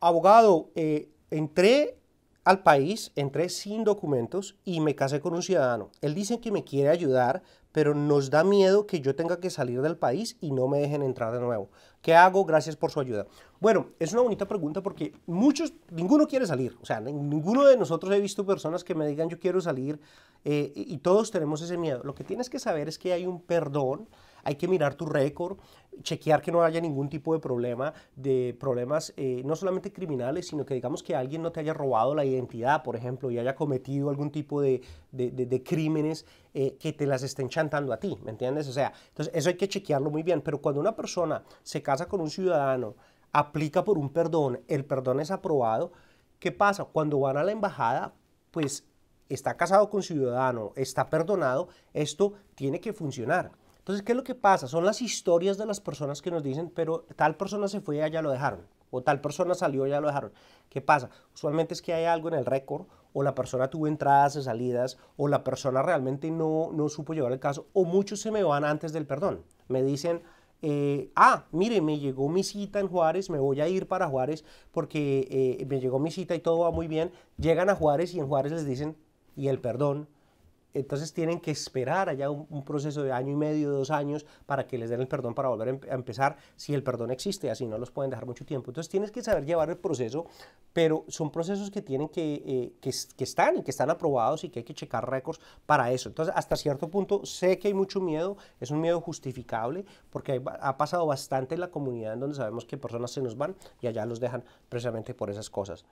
abogado, eh, entré al país, entré sin documentos y me casé con un ciudadano. Él dice que me quiere ayudar, pero nos da miedo que yo tenga que salir del país y no me dejen entrar de nuevo. ¿Qué hago? Gracias por su ayuda. Bueno, es una bonita pregunta porque muchos, ninguno quiere salir. O sea, ninguno de nosotros he visto personas que me digan yo quiero salir eh, y todos tenemos ese miedo. Lo que tienes que saber es que hay un perdón hay que mirar tu récord, chequear que no haya ningún tipo de problema, de problemas eh, no solamente criminales, sino que digamos que alguien no te haya robado la identidad, por ejemplo, y haya cometido algún tipo de, de, crímenes eh, que te las estén chantando a ti, ¿me entiendes? O sea, entonces eso hay que chequearlo muy bien, pero cuando una persona se casa con un ciudadano, aplica por un perdón, el perdón es aprobado, ¿qué pasa? Cuando van a la embajada, pues está casado con ciudadano, está perdonado, esto tiene que funcionar. Entonces, ¿qué es lo que pasa? Son las historias de las personas que nos dicen, pero tal persona se fue y allá lo dejaron, o tal persona salió y ya lo dejaron. ¿Qué pasa? Usualmente es que hay algo en el récord, o la persona tuvo entradas y salidas, o la persona realmente no, no supo llevar el caso, o muchos se me van antes del perdón. Me dicen, eh, ah, mire, me llegó mi cita en Juárez, me voy a ir para Juárez porque eh, me llegó mi cita y todo va muy bien. Llegan a Juárez y en Juárez les dicen, y el perdón, entonces tienen que esperar allá un, proceso de año y medio, dos años, para que les den el perdón para volver a empezar, si el perdón existe, así no los pueden dejar mucho tiempo. Entonces tienes que saber llevar el proceso, pero son procesos que tienen que, eh, que, están y que están aprobados y que hay que checar récords para eso. Entonces, hasta cierto punto, sé que hay mucho miedo, es un miedo justificable, porque ha pasado bastante en la comunidad en donde sabemos que personas se nos van y allá los dejan precisamente por esas cosas.